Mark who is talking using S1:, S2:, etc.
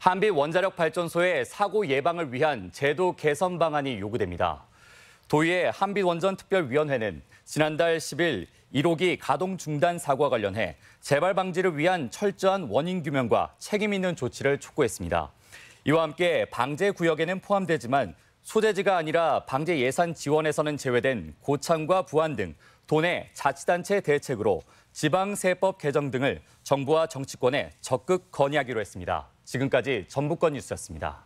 S1: 한비 원자력 발전소의 사고 예방을 위한 제도 개선 방안이 요구됩니다. 도의회 한비원전특별위원회는 지난달 10일 1호기 가동 중단 사고와 관련해 재발 방지를 위한 철저한 원인 규명과 책임 있는 조치를 촉구했습니다. 이와 함께 방제 구역에는 포함되지만 소재지가 아니라 방제 예산 지원에서는 제외된 고창과 부안 등 도내 자치단체 대책으로 지방세법 개정 등을 정부와 정치권에 적극 건의하기로 했습니다. 지금까지 전북권 뉴스였습니다.